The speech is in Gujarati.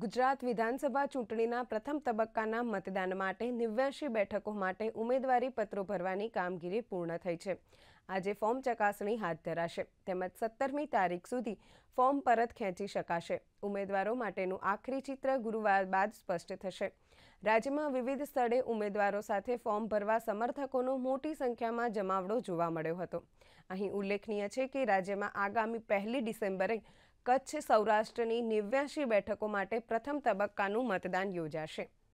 ગુજરાત વિધાનસભા ચૂંટણીના પ્રથમ તબક્કાના મતદાન માટે નેવ્યાસી બેઠકો માટે ઉમેદવારી પત્રો ભરવાની કામગીરી પૂર્ણ થઈ છે આજે ફોર્મ ચકાસણી હાથ ધરાશે તેમજ સત્તરમી તારીખ સુધી ફોર્મ પરત ખેંચી શકાશે ઉમેદવારો માટેનું આખરી ચિત્ર ગુરુવાર બાદ સ્પષ્ટ થશે રાજ્યમાં વિવિધ સ્થળે ઉમેદવારો સાથે ફોર્મ ભરવા સમર્થકોનો મોટી સંખ્યામાં જમાવડો જોવા મળ્યો હતો અહીં ઉલ્લેખનીય છે કે રાજ્યમાં આગામી પહેલી ડિસેમ્બરે કચ્છ સૌરાષ્ટ્રની નેવ્યાશી બેઠકો માટે પ્રથમ તબક્કાનું મતદાન યોજાશે